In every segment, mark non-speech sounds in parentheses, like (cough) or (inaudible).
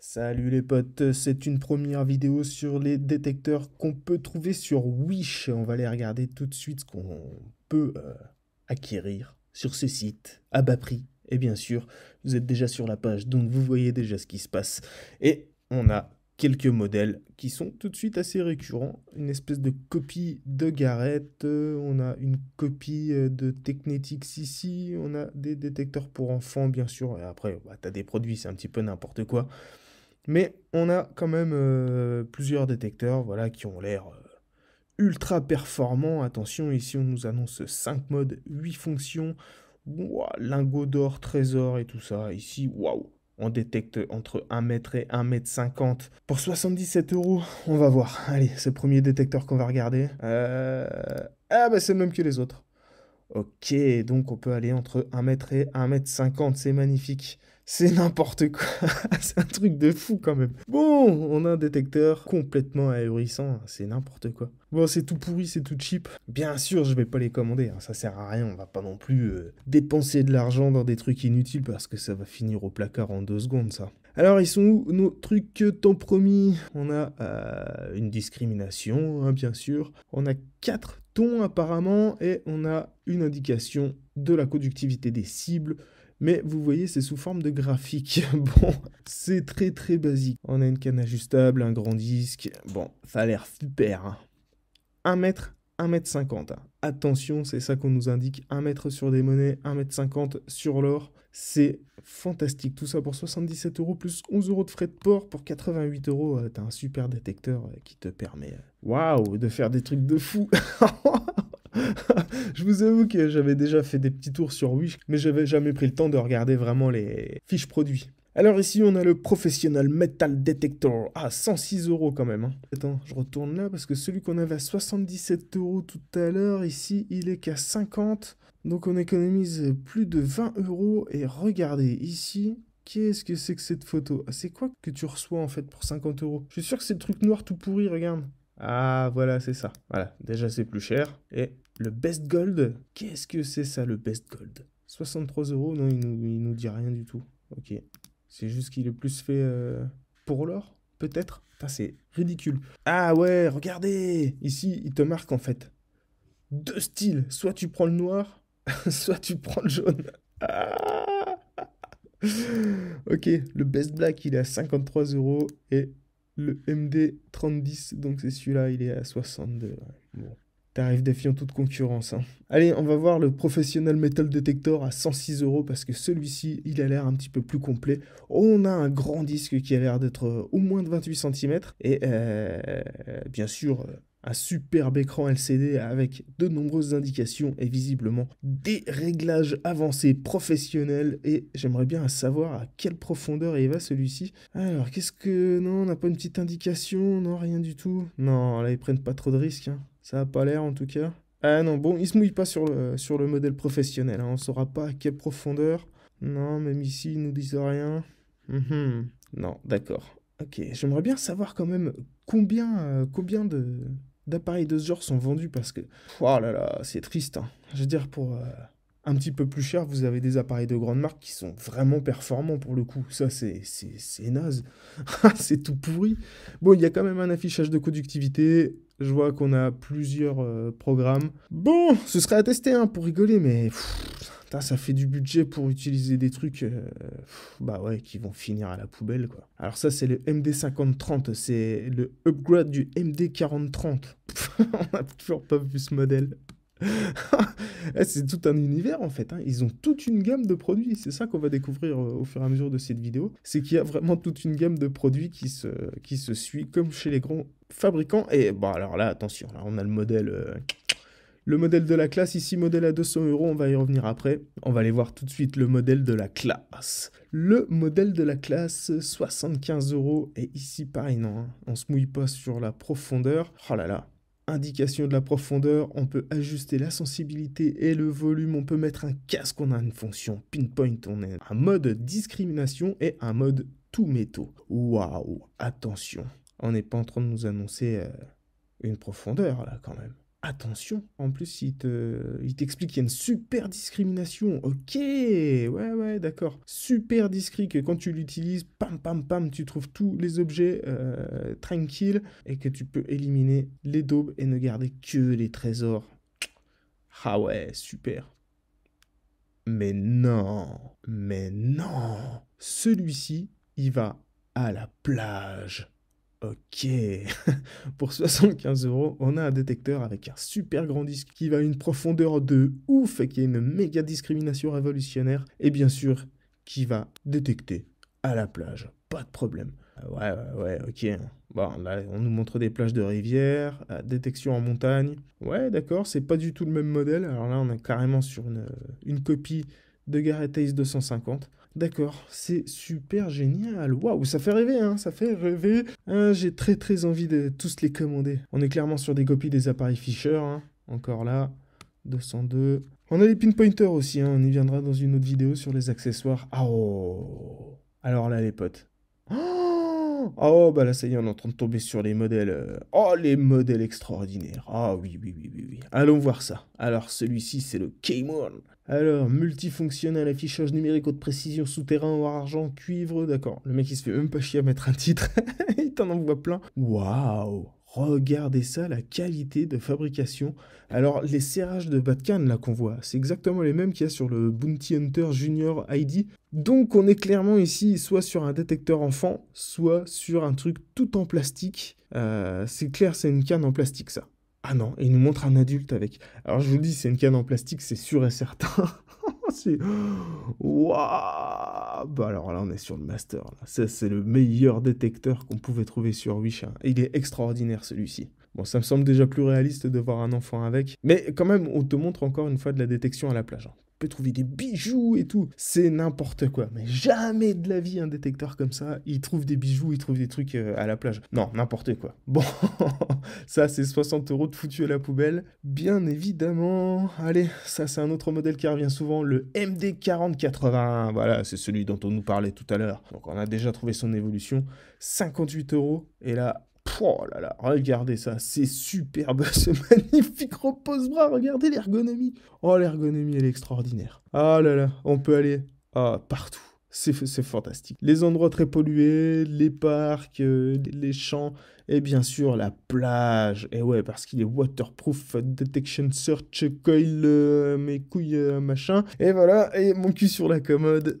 Salut les potes, c'est une première vidéo sur les détecteurs qu'on peut trouver sur Wish. On va aller regarder tout de suite ce qu'on peut euh, acquérir sur ce site à bas prix. Et bien sûr, vous êtes déjà sur la page, donc vous voyez déjà ce qui se passe. Et on a quelques modèles qui sont tout de suite assez récurrents. Une espèce de copie de Garrett, euh, on a une copie euh, de Technetix ici, on a des détecteurs pour enfants bien sûr, et après bah, tu as des produits, c'est un petit peu n'importe quoi. Mais on a quand même euh, plusieurs détecteurs voilà, qui ont l'air euh, ultra performants. Attention, ici on nous annonce 5 modes, 8 fonctions, lingots d'or, trésor et tout ça. Ici, waouh, on détecte entre 1 mètre et 1 mètre 50. Pour 77 euros, on va voir. Allez, c'est le premier détecteur qu'on va regarder. Euh, ah bah c'est le même que les autres. Ok, donc on peut aller entre 1 mètre et 1 mètre 50, c'est magnifique. C'est n'importe quoi. (laughs) c'est un truc de fou quand même. Bon, on a un détecteur complètement ahurissant. C'est n'importe quoi. Bon, c'est tout pourri, c'est tout cheap. Bien sûr, je vais pas les commander. Hein. Ça sert à rien. On va pas non plus euh, dépenser de l'argent dans des trucs inutiles parce que ça va finir au placard en deux secondes, ça. Alors, ils sont où nos trucs euh, tant promis On a euh, une discrimination, hein, bien sûr. On a quatre tons apparemment et on a une indication de la conductivité des cibles mais vous voyez, c'est sous forme de graphique. (laughs) Bon, c'est très très basique. On a une canne ajustable, un grand disque. Bon, ça a l'air super. 1 hein. mètre, 1 mètre 50. Attention, c'est ça qu'on nous indique. 1 mètre sur des monnaies, 1 mètre 50 sur l'or. C'est fantastique. Tout ça pour 77 euros plus 11 euros de frais de port. Pour 88 euros, euh, t'as un super détecteur euh, qui te permet, euh, waouh, de faire des trucs de fou. (laughs) (laughs) je vous avoue que j'avais déjà fait des petits tours sur Wish, mais j'avais jamais pris le temps de regarder vraiment les fiches produits. Alors ici, on a le Professional Metal Detector à 106 euros quand même. Hein. Attends, je retourne là parce que celui qu'on avait à 77 euros tout à l'heure, ici, il est qu'à 50. Donc on économise plus de 20 euros et regardez ici, Qu'est-ce que c'est que cette photo ah, C'est quoi que tu reçois en fait pour 50 euros Je suis sûr que c'est le truc noir tout pourri, regarde. Ah voilà, c'est ça. Voilà, déjà c'est plus cher. Et le Best Gold, qu'est-ce que c'est ça le Best Gold 63 euros, non, il nous, nous dit rien du tout. Ok. C'est juste qu'il est plus fait euh, pour l'or, peut-être c'est ridicule. Ah ouais, regardez Ici, il te marque en fait deux styles. Soit tu prends le noir, (laughs) soit tu prends le jaune. Ah! ok, le Best Black, il est à 53 euros et le MD 30 donc c'est celui-là, il est à 62 arrive défiant toute concurrence. Hein. Allez, on va voir le Professional Metal Detector à 106 euros parce que celui-ci, il a l'air un petit peu plus complet. On a un grand disque qui a l'air d'être euh, au moins de 28 cm et euh, bien sûr euh, un superbe écran LCD avec de nombreuses indications et visiblement des réglages avancés professionnels et j'aimerais bien savoir à quelle profondeur il va celui-ci. Alors qu'est-ce que... Non, on n'a pas une petite indication, non, rien du tout. Non, là ils prennent pas trop de risques, hein. ça n'a pas l'air en tout cas. Ah non, bon, ils se mouillent pas sur le, sur le modèle professionnel, On hein. on saura pas à quelle profondeur. Non, même ici ils nous disent rien. Mhm. Non, d'accord. Ok, j'aimerais bien savoir quand même combien, euh, combien de, d'appareils de ce genre sont vendus parce que. Oh là là, c'est triste. Hein. Je veux dire, pour euh, un petit peu plus cher, vous avez des appareils de grande marque qui sont vraiment performants pour le coup. Ça, c'est naze. (laughs) c'est tout pourri. Bon, il y a quand même un affichage de conductivité. Je vois qu'on a plusieurs euh, programmes. Bon, ce serait à tester hein, pour rigoler, mais ça fait du budget pour utiliser des trucs, euh, bah ouais, qui vont finir à la poubelle, quoi. Alors ça, c'est le MD5030, c'est le upgrade du MD4030. (laughs) On n'a toujours pas vu ce modèle. (laughs) Eh, c'est tout un univers en fait. Hein. Ils ont toute une gamme de produits. C'est ça qu'on va découvrir euh, au fur et à mesure de cette vidéo. C'est qu'il y a vraiment toute une gamme de produits qui se, qui se suit comme chez les grands fabricants. Et bon, alors là, attention, là, on a le modèle. Euh, le modèle de la classe, ici modèle à 200 euros, on va y revenir après. On va aller voir tout de suite le modèle de la classe. Le modèle de la classe, 75 euros. Et ici, pareil, non, hein. on se mouille pas sur la profondeur. Oh là là, indication de la profondeur, on peut ajuster la sensibilité et le volume, on peut mettre un casque, on a une fonction pinpoint, on a un mode discrimination et un mode tout métaux. Waouh, attention, on n'est pas en train de nous annoncer euh, une profondeur là quand même attention, en plus, il t'explique qu'il y a une super discrimination. Ok, ouais, ouais, d'accord. Super discret que quand tu l'utilises, pam, pam, pam, tu trouves tous les objets euh, tranquilles et que tu peux éliminer les daubes et ne garder que les trésors. Ah ouais, super. Mais non, mais non. Celui-ci, il va à la plage. Ok, (laughs) pour 75 euros, on a un détecteur avec un super grand disque qui va à une profondeur de ouf et qui a une méga discrimination révolutionnaire et bien sûr qui va détecter à la plage, pas de problème. Euh, ouais, ouais, ouais, ok. Bon, là, on nous montre des plages de rivière, euh, détection en montagne. Ouais, d'accord, c'est pas du tout le même modèle. Alors là, on est carrément sur une, une copie de Garrett Ace 250. D'accord, c'est super génial. Waouh, ça fait rêver, hein, ça fait rêver. Ah, j'ai très très envie de tous les commander. On est clairement sur des copies des appareils Fisher, hein. encore là. 202. On a les pinpointers aussi, hein. on y viendra dans une autre vidéo sur les accessoires. Ah oh Alors là les potes, Oh, bah là, ça y est, on est en train de tomber sur les modèles. Euh, oh, les modèles extraordinaires. Ah oui, oui, oui, oui, oui. Allons voir ça. Alors, celui-ci, c'est le k mall Alors, multifonctionnel, affichage numérique haute précision, souterrain, or argent, cuivre, d'accord. Le mec, il se fait même pas chier à mettre un titre. (laughs) il t'en envoie plein. Waouh Regardez ça, la qualité de fabrication. Alors, les serrages de canne là, qu'on voit, c'est exactement les mêmes qu'il y a sur le Bounty Hunter Junior ID. Donc, on est clairement ici soit sur un détecteur enfant, soit sur un truc tout en plastique. Euh, c'est clair, c'est une canne en plastique, ça. Ah non, il nous montre un adulte avec. Alors, je vous dis, c'est une canne en plastique, c'est sûr et certain c'est. Waouh Bah alors là, on est sur le master. C'est le meilleur détecteur qu'on pouvait trouver sur Wish. Hein. Il est extraordinaire celui-ci. Bon, ça me semble déjà plus réaliste de voir un enfant avec, mais quand même, on te montre encore une fois de la détection à la plage. Hein peut trouver des bijoux et tout. C'est n'importe quoi. Mais jamais de la vie un détecteur comme ça, il trouve des bijoux, il trouve des trucs euh, à la plage. Non, n'importe quoi. (laughs) Bon, ça c'est 60 euros de foutu à la poubelle. Bien évidemment. Allez, ça c'est un autre modèle qui revient souvent, le MD4080. Voilà, c'est celui dont on nous parlait tout à l'heure. Donc on a déjà trouvé son évolution. 58 euros. Et là, Oh là là, regardez ça, c'est superbe, (laughs) ce magnifique repose-bras, regardez l'ergonomie. Oh, l'ergonomie, elle est extraordinaire. oh là là, on peut aller ah, partout. C'est fantastique. Les endroits très pollués, les parcs, euh, les champs, et bien sûr la plage. Et ouais, parce qu'il est waterproof, euh, detection search, coil, euh, mes couilles, machin. Et voilà, et mon cul sur la commode.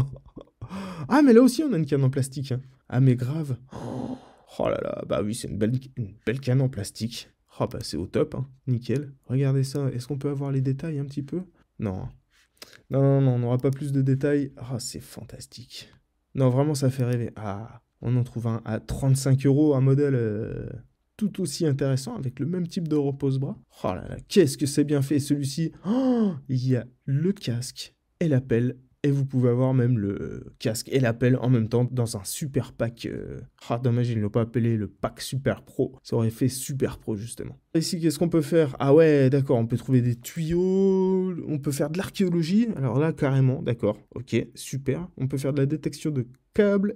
(laughs) ah, mais là aussi on a une canne en plastique. Hein. Ah, mais grave. Oh. Oh là là, bah oui, c'est une belle, une belle canne en plastique. Oh bah c'est au top, hein. nickel. Regardez ça, est-ce qu'on peut avoir les détails un petit peu Non. Non, non, non, on n'aura pas plus de détails. Ah, oh, c'est fantastique. Non, vraiment, ça fait rêver. Ah, on en trouve un à 35 euros, un modèle euh, tout aussi intéressant avec le même type de repose-bras. Oh là là, qu'est-ce que c'est bien fait celui-ci. Oh, il y a le casque et l'appel. Et vous pouvez avoir même le casque et l'appel en même temps dans un super pack. Euh, ah, dommage, ils ne l'ont pas appelé le pack Super Pro. Ça aurait fait Super Pro, justement. Ici, qu'est-ce qu'on peut faire Ah ouais, d'accord, on peut trouver des tuyaux, on peut faire de l'archéologie. Alors là, carrément, d'accord, ok, super. On peut faire de la détection de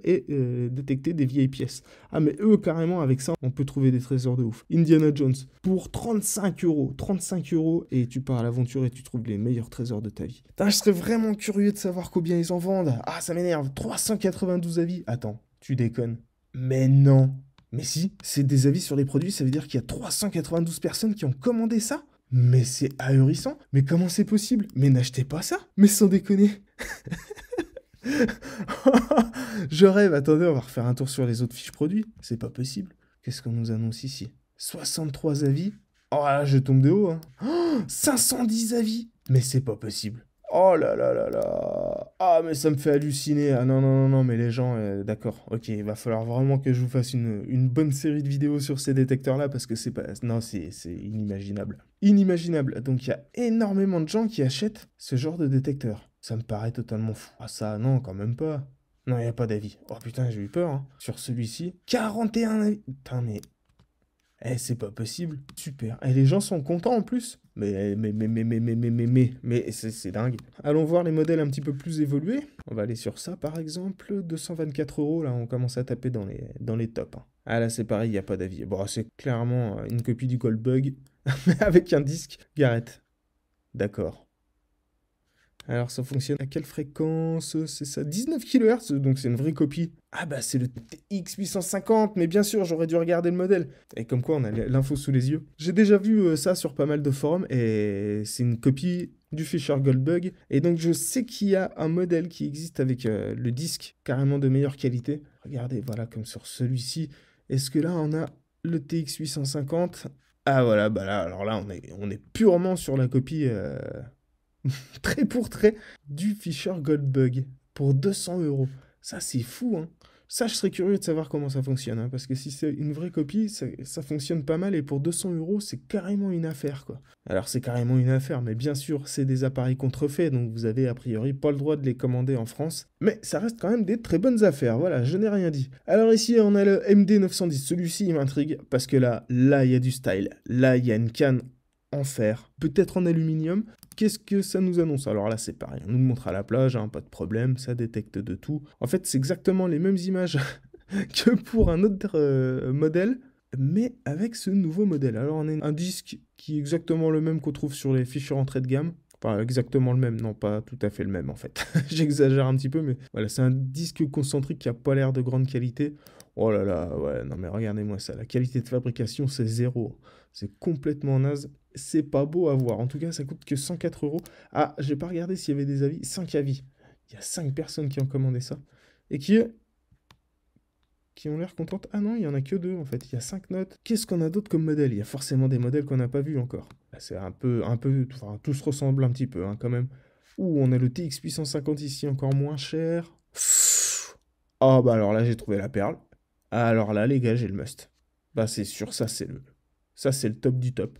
et euh, détecter des vieilles pièces. Ah mais eux carrément avec ça on peut trouver des trésors de ouf. Indiana Jones pour 35 euros, 35 euros et tu pars à l'aventure et tu trouves les meilleurs trésors de ta vie. Putain, je serais vraiment curieux de savoir combien ils en vendent. Ah ça m'énerve, 392 avis. Attends, tu déconnes. Mais non. Mais si, c'est des avis sur les produits, ça veut dire qu'il y a 392 personnes qui ont commandé ça Mais c'est ahurissant. Mais comment c'est possible Mais n'achetez pas ça Mais sans déconner. (laughs) (laughs) je rêve, attendez, on va refaire un tour sur les autres fiches produits. C'est pas possible. Qu'est-ce qu'on nous annonce ici 63 avis Oh là, je tombe de haut. 510 hein. (gasps) avis Mais c'est pas possible. Oh là là là là Ah, mais ça me fait halluciner. Ah non, non, non, non, mais les gens, euh, d'accord. Ok, il va falloir vraiment que je vous fasse une, une bonne série de vidéos sur ces détecteurs-là parce que c'est pas. Non, c'est inimaginable. Inimaginable. Donc il y a énormément de gens qui achètent ce genre de détecteur. Ça me paraît totalement fou. Ah ça, non, quand même pas. Non, il n'y a pas d'avis. Oh putain, j'ai eu peur. Hein. Sur celui-ci, 41 avis. Putain, mais... Eh, c'est pas possible. Super. Et eh, les gens sont contents en plus. Mais, mais, mais, mais, mais, mais, mais, mais, mais, mais c'est dingue. Allons voir les modèles un petit peu plus évolués. On va aller sur ça, par exemple. 224 euros, là, on commence à taper dans les, dans les tops. Hein. Ah là, c'est pareil, il n'y a pas d'avis. Bon, c'est clairement une copie du Goldbug (laughs) avec un disque. Garrett. D'accord. Alors ça fonctionne à quelle fréquence C'est ça 19 kHz, donc c'est une vraie copie. Ah bah c'est le TX 850, mais bien sûr j'aurais dû regarder le modèle. Et comme quoi on a l'info sous les yeux. J'ai déjà vu euh, ça sur pas mal de forums et c'est une copie du Fisher Goldbug. Et donc je sais qu'il y a un modèle qui existe avec euh, le disque carrément de meilleure qualité. Regardez, voilà comme sur celui-ci. Est-ce que là on a le TX 850 Ah voilà, bah là alors là on est, on est purement sur la copie. Euh, (laughs) Très pour très du Fisher Goldbug pour 200 euros. Ça, c'est fou, hein. Ça, je serais curieux de savoir comment ça fonctionne, hein, parce que si c'est une vraie copie, ça, fonctionne pas mal, et pour 200 euros, c'est carrément une affaire, quoi. Alors, c'est carrément une affaire, mais bien sûr, c'est des appareils contrefaits, donc vous avez a priori pas le droit de les commander en France, mais ça reste quand même des très bonnes affaires, voilà, je n'ai rien dit. Alors ici, on a le MD910, celui-ci, il m'intrigue, parce que là, là, il y a du style, là, il y a une canne en fer, peut-être en aluminium. Qu'est-ce que ça nous annonce Alors là, c'est pareil, on nous montre à la plage, hein, pas de problème, ça détecte de tout. En fait, c'est exactement les mêmes images (laughs) que pour un autre euh, modèle, mais avec ce nouveau modèle. Alors on a un disque qui est exactement le même qu'on trouve sur les fichiers entrée de gamme. Enfin, exactement le même, non, pas tout à fait le même en fait. (laughs) J'exagère un petit peu, mais voilà, c'est un disque concentrique qui a pas l'air de grande qualité. Oh là là, ouais, non mais regardez-moi ça. La qualité de fabrication, c'est zéro. C'est complètement naze. C'est pas beau à voir. En tout cas, ça coûte que 104 euros. Ah, j'ai pas regardé s'il y avait des avis. 5 avis. Il y a 5 personnes qui ont commandé ça. Et qui, qui ont l'air contentes. Ah non, il y en a que deux en fait. Il y a 5 notes. Qu'est-ce qu'on a d'autre comme modèle Il y a forcément des modèles qu'on n'a pas vus encore. Bah, c'est un peu, un peu, enfin, tout se ressemble un petit peu hein, quand même. Ouh, on a le TX 850 ici encore moins cher. Ah oh, bah alors là j'ai trouvé la perle. Alors là, les gars, j'ai le must. Bah, c'est sûr, ça, c'est le, ça, c'est le top du top.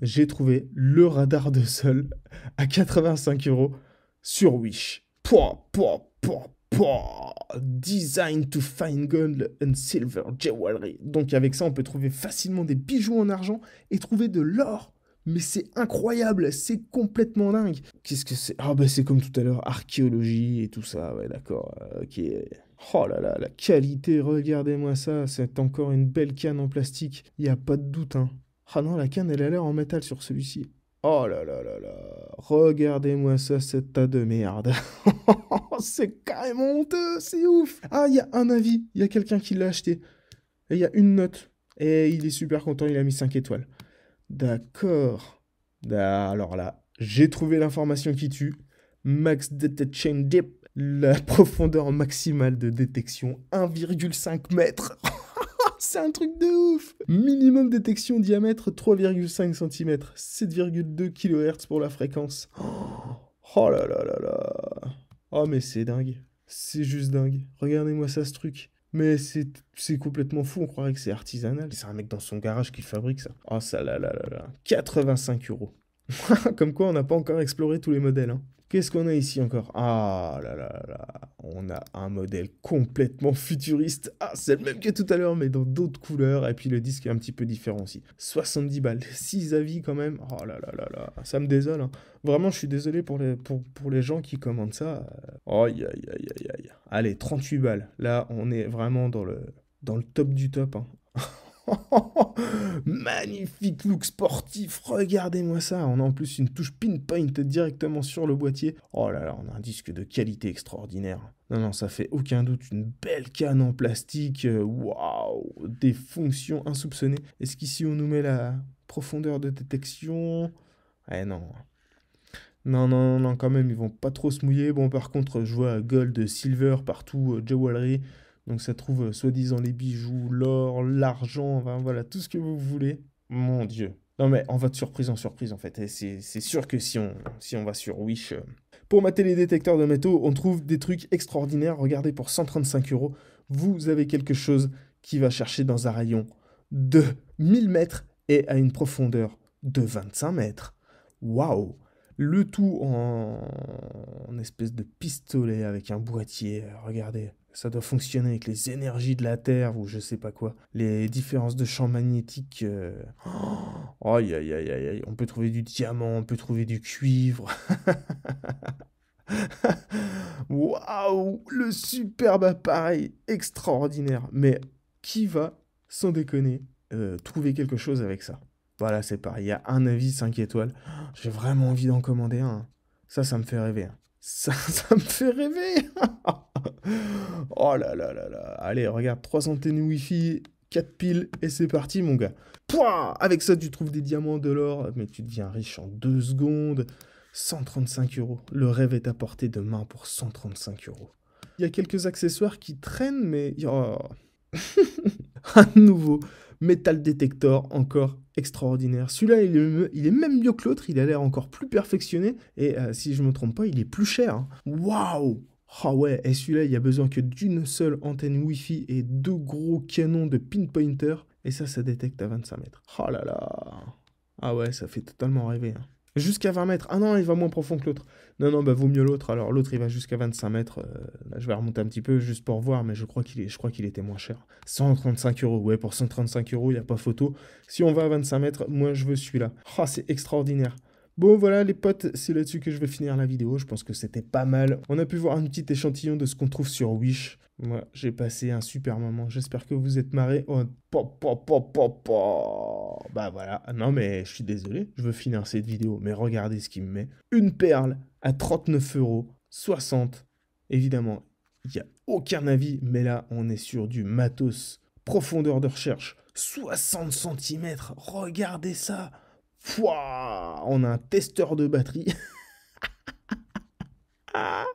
J'ai trouvé le radar de sol à 85 euros sur Wish. Pouah, pouah, pouah, pouah. Design to find gold and silver jewelry. Donc, avec ça, on peut trouver facilement des bijoux en argent et trouver de l'or. Mais c'est incroyable, c'est complètement dingue. Qu'est-ce que c'est Ah, bah, c'est comme tout à l'heure, archéologie et tout ça. Ouais, d'accord. Euh, ok. Oh là là, la qualité, regardez-moi ça, c'est encore une belle canne en plastique, il a pas de doute. Hein. Ah non, la canne, elle a l'air en métal sur celui-ci. Oh là là là là, regardez-moi ça, cet tas de merde. (laughs) c'est carrément honteux, c'est ouf. Ah, il y a un avis, il y a quelqu'un qui l'a acheté. Et il y a une note. Et il est super content, il a mis 5 étoiles. D'accord. Bah, alors là, j'ai trouvé l'information qui tue. Max chain Dip la (laughs) profondeur maximale de détection, 1,5 mètre. (laughs) c'est un truc de ouf Minimum détection diamètre 3,5 cm, 7,2 kHz pour la fréquence. (gasps) Oh là là là là Oh mais c'est dingue. C'est juste dingue. Regardez-moi ça ce truc. Mais c'est complètement fou, on croirait que c'est artisanal. C'est un mec dans son garage qui fabrique ça. Oh ça là là là là. 85 euros. (laughs) Comme quoi, on n'a pas encore exploré tous les modèles. Hein. Qu'est-ce qu'on a ici encore Ah là là là, on a un modèle complètement futuriste. Ah, c'est le même que tout à l'heure, mais dans d'autres couleurs. Et puis le disque est un petit peu différent aussi. 70 balles, 6 (laughs) avis quand même. Oh là là là là, ça me désole. Hein. Vraiment, je suis désolé pour les, pour, les gens qui commandent ça. Aïe, aïe, aïe, aïe, aïe. Allez, 38 balles. Là, on est vraiment dans le, dans le top du top. Hein. (laughs) Magnifique look sportif, regardez-moi ça. On a en plus une touche pinpoint directement sur le boîtier. Oh là là, on a un disque de qualité extraordinaire. Non, non, ça fait aucun doute une belle canne en plastique. Euh, waouh, des fonctions insoupçonnées. Est-ce qu'ici on nous met la profondeur de détection Eh non. Non, non, non, quand même, ils vont pas trop se mouiller. Bon, par contre, je vois gold, silver partout, euh, jewelry. Donc ça trouve euh, soi-disant les bijoux, l'or, l'argent, enfin, voilà, tout ce que vous voulez. Mon Dieu. Non mais on va de surprise en surprise en fait. C'est sûr que si on, si on va sur Wish... Euh. Pour mater les détecteurs de métaux, on trouve des trucs extraordinaires. Regardez, pour 135 euros, vous avez quelque chose qui va chercher dans un rayon de 1000 mètres et à une profondeur de 25 mètres. Waouh le tout en, espèce de pistolet avec un boîtier. Regardez, ça doit fonctionner avec les énergies de la Terre ou je sais pas quoi. Les différences de champ magnétique. Euh, (gasps) on peut trouver du diamant, on peut trouver du cuivre. (laughs) Waouh, le superbe appareil extraordinaire. Mais qui va, sans déconner, euh, trouver quelque chose avec ça voilà, c'est pareil. Il y a un avis 5 étoiles. J'ai vraiment envie d'en commander un. Ça, ça me fait rêver. Hein. Ça, (laughs) ça me fait rêver. (laughs) oh là là là là. Allez, regarde, 3 antennes Wi-Fi, 4 piles, et c'est parti, mon gars. Pouah Avec ça, tu trouves des diamants, de l'or, mais tu deviens riche en 2 secondes. 135 euros. Le rêve est à portée de main pour 135 euros. Il y a quelques accessoires qui traînent, mais... Oh. à (laughs) nouveau, Metal Detector, encore extraordinaire. Celui-là, il, il, est même mieux que l'autre, il a l'air encore plus perfectionné, et euh, si je ne me trompe pas, il est plus cher. Hein. Waouh ah ouais, et celui-là, il y a besoin que d'une seule antenne Wi-Fi et deux gros canons de pinpointer, et ça, ça détecte à 25 mètres. Oh là là Ah ouais, ça fait totalement rêver. Hein. Jusqu'à 20 mètres. Ah non, il va moins profond que l'autre. Non, non, bah vaut mieux l'autre. Alors l'autre, il va jusqu'à 25 mètres. Euh, je vais remonter un petit peu juste pour voir, mais je crois qu'il je crois qu'il était moins cher. 135 euros. Ouais, pour 135 euros, il n'y a pas photo. Si on va à 25 mètres, moi je veux celui-là. Ah, oh, c'est extraordinaire. Bon voilà les potes, c'est là-dessus que je vais finir la vidéo, je pense que c'était pas mal. On a pu voir un petit échantillon de ce qu'on trouve sur Wish. Moi, j'ai passé un super moment, j'espère que vous êtes marrés. Oh, Bah voilà, ah, non mais je suis désolé, je veux finir cette vidéo, mais regardez ce qu'il me met. Une perle à 39 euros, 60. Évidemment, il n'y a aucun avis, mais là, on est sur du matos. Profondeur de recherche, 60 cm, regardez ça Fouah, on a un testeur de batterie. (laughs) ah,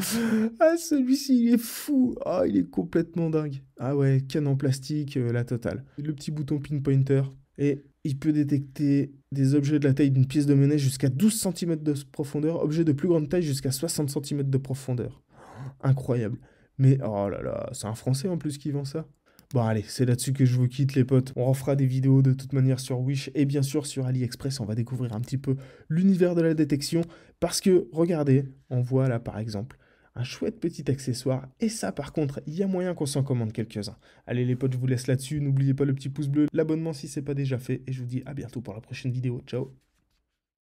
celui-ci, il est fou. Ah, il est complètement dingue. Ah ouais, canne en plastique, euh, la totale. Le petit bouton pinpointer. Et il peut détecter des objets de la taille d'une pièce de monnaie jusqu'à 12 cm de profondeur, objets de plus grande taille jusqu'à 60 cm de profondeur. Incroyable. Mais oh là là, c'est un Français en plus qui vend ça. Bon allez, c'est là-dessus que je vous quitte les potes. On refera des vidéos de toute manière sur Wish et bien sûr sur AliExpress, on va découvrir un petit peu l'univers de la détection parce que regardez, on voit là par exemple un chouette petit accessoire. Et ça, par contre, il y a moyen qu'on s'en commande quelques-uns. Allez les potes, je vous laisse là-dessus. N'oubliez pas le petit pouce bleu, l'abonnement si c'est pas déjà fait. Et je vous dis à bientôt pour la prochaine vidéo. Ciao